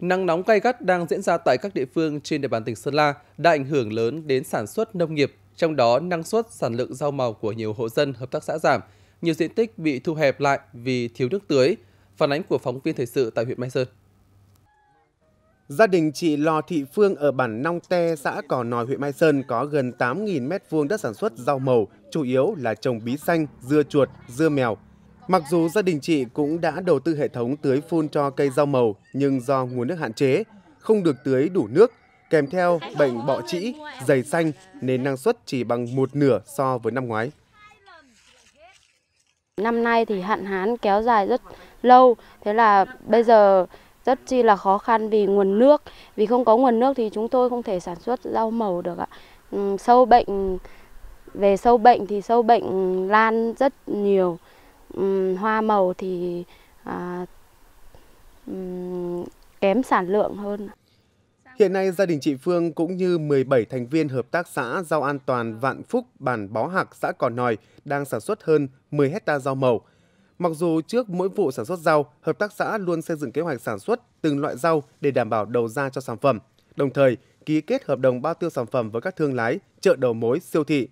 Nắng nóng gay gắt đang diễn ra tại các địa phương trên địa bàn tỉnh Sơn La đã ảnh hưởng lớn đến sản xuất nông nghiệp, trong đó năng suất, sản lượng rau màu của nhiều hộ dân, hợp tác xã giảm, nhiều diện tích bị thu hẹp lại vì thiếu nước tưới. Phản ánh của phóng viên thời sự tại huyện Mai Sơn. Gia đình chị Lò Thị Phương ở bản Nong Te, xã Cò Nòi, huyện Mai Sơn có gần 8.000 m2 đất sản xuất rau màu, chủ yếu là trồng bí xanh, dưa chuột, dưa mèo, Mặc dù gia đình chị cũng đã đầu tư hệ thống tưới phun cho cây rau màu, nhưng do nguồn nước hạn chế, không được tưới đủ nước, kèm theo bệnh bọ trĩ, dày xanh nên năng suất chỉ bằng một nửa so với năm ngoái. Năm nay thì hạn hán kéo dài rất lâu, thế là bây giờ rất chi là khó khăn vì nguồn nước. Vì không có nguồn nước thì chúng tôi không thể sản xuất rau màu được ạ. Sâu bệnh, về sâu bệnh thì sâu bệnh lan rất nhiều um, hoa màu thì uh, um, kém sản lượng hơn. Hiện nay, gia đình chị Phương cũng như 17 thành viên hợp tác xã rau an toàn Vạn Phúc, bản Bó Hạc, xã Cò Nòi đang sản xuất hơn 10 hecta rau màu. Mặc dù trước mỗi vụ sản xuất rau, hợp tác xã luôn xây dựng kế hoạch sản xuất từng loại rau để đảm bảo đầu ra cho sản phẩm, đồng thời ký kết hợp đồng bao tiêu sản phẩm với các thương lái, chợ đầu mối, siêu thị.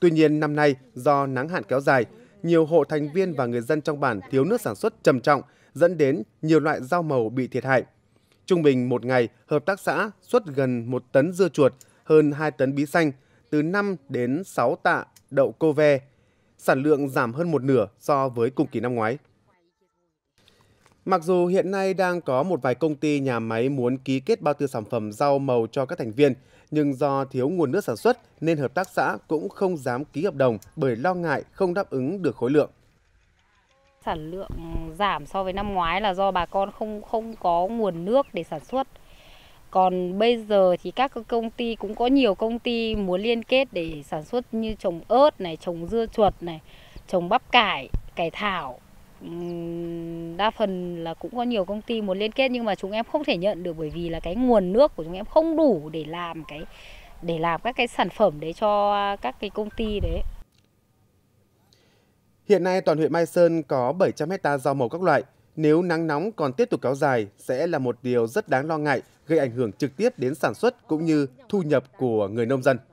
Tuy nhiên, năm nay do nắng hạn kéo dài, nhiều hộ thành viên và người dân trong bản thiếu nước sản xuất trầm trọng, dẫn đến nhiều loại rau màu bị thiệt hại. Trung bình một ngày, hợp tác xã xuất gần 1 tấn dưa chuột, hơn 2 tấn bí xanh, từ 5 đến 6 tạ đậu cô ve. Sản lượng giảm hơn một nửa so với cùng kỳ năm ngoái. Mặc dù hiện nay đang có một vài công ty nhà máy muốn ký kết bao tiêu sản phẩm rau màu cho các thành viên, nhưng do thiếu nguồn nước sản xuất nên hợp tác xã cũng không dám ký hợp đồng bởi lo ngại không đáp ứng được khối lượng. Sản lượng giảm so với năm ngoái là do bà con không không có nguồn nước để sản xuất. Còn bây giờ thì các công ty cũng có nhiều công ty muốn liên kết để sản xuất như trồng ớt này, trồng dưa chuột này, trồng bắp cải, cải thảo đa phần là cũng có nhiều công ty muốn liên kết nhưng mà chúng em không thể nhận được bởi vì là cái nguồn nước của chúng em không đủ để làm cái để làm các cái sản phẩm đấy cho các cái công ty đấy. Hiện nay toàn huyện Mai Sơn có 700 hecta rau màu các loại. Nếu nắng nóng còn tiếp tục kéo dài sẽ là một điều rất đáng lo ngại, gây ảnh hưởng trực tiếp đến sản xuất cũng như thu nhập của người nông dân.